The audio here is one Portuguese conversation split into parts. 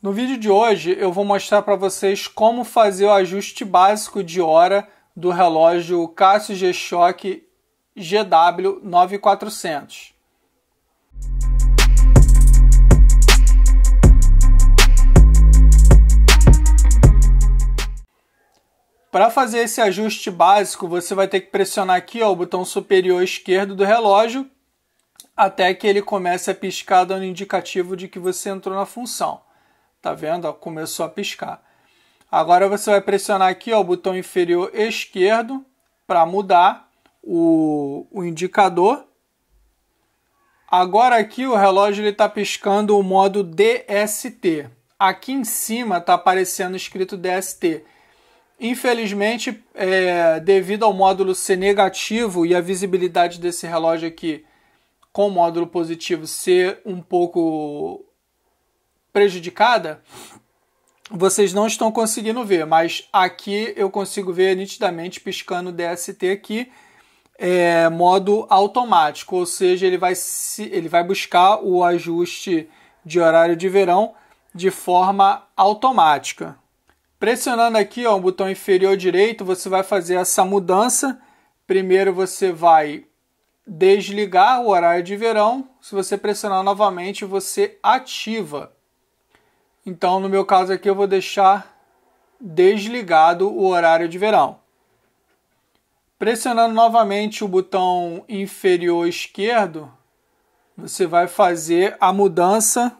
No vídeo de hoje eu vou mostrar para vocês como fazer o ajuste básico de hora do relógio Casio G-Shock GW9400. Para fazer esse ajuste básico, você vai ter que pressionar aqui ó, o botão superior esquerdo do relógio até que ele comece a piscar dando indicativo de que você entrou na função tá vendo? Ó, começou a piscar. Agora você vai pressionar aqui ó, o botão inferior esquerdo para mudar o, o indicador. Agora aqui o relógio está piscando o modo DST. Aqui em cima está aparecendo escrito DST. Infelizmente, é, devido ao módulo ser negativo e a visibilidade desse relógio aqui com o módulo positivo ser um pouco prejudicada, vocês não estão conseguindo ver, mas aqui eu consigo ver nitidamente piscando DST aqui, é, modo automático, ou seja, ele vai, se, ele vai buscar o ajuste de horário de verão de forma automática. Pressionando aqui ó, o botão inferior direito, você vai fazer essa mudança. Primeiro você vai desligar o horário de verão. Se você pressionar novamente, você ativa. Então, no meu caso aqui, eu vou deixar desligado o horário de verão. Pressionando novamente o botão inferior esquerdo, você vai fazer a mudança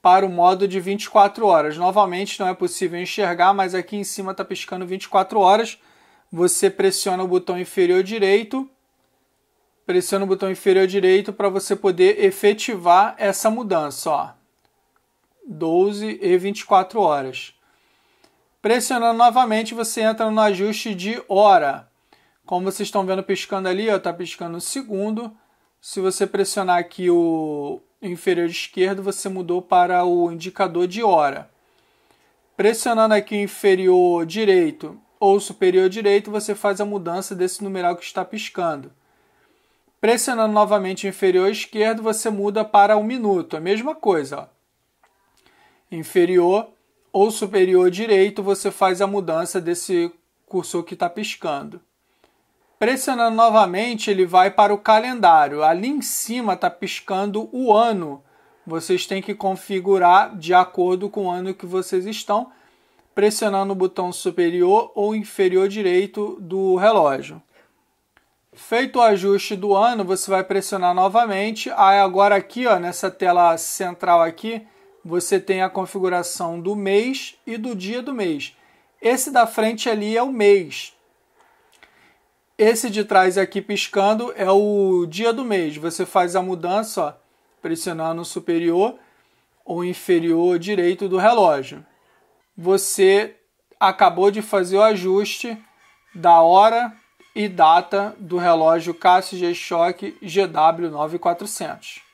para o modo de 24 horas. Novamente, não é possível enxergar, mas aqui em cima está piscando 24 horas. Você pressiona o botão inferior direito, pressiona o botão inferior direito para você poder efetivar essa mudança. Ó. 12 e 24 horas. Pressionando novamente, você entra no ajuste de hora. Como vocês estão vendo piscando ali, está piscando o segundo. Se você pressionar aqui o inferior esquerdo, você mudou para o indicador de hora. Pressionando aqui o inferior direito ou superior direito, você faz a mudança desse numeral que está piscando. Pressionando novamente o inferior esquerdo, você muda para o minuto. A mesma coisa. Ó inferior ou superior direito, você faz a mudança desse cursor que está piscando. Pressionando novamente, ele vai para o calendário. Ali em cima está piscando o ano. Vocês têm que configurar de acordo com o ano que vocês estão, pressionando o botão superior ou inferior direito do relógio. Feito o ajuste do ano, você vai pressionar novamente. Aí ah, é agora aqui, ó, nessa tela central aqui, você tem a configuração do mês e do dia do mês. Esse da frente ali é o mês. Esse de trás aqui piscando é o dia do mês. Você faz a mudança ó, pressionando o superior ou inferior direito do relógio. Você acabou de fazer o ajuste da hora e data do relógio Casio G-Shock GW9400.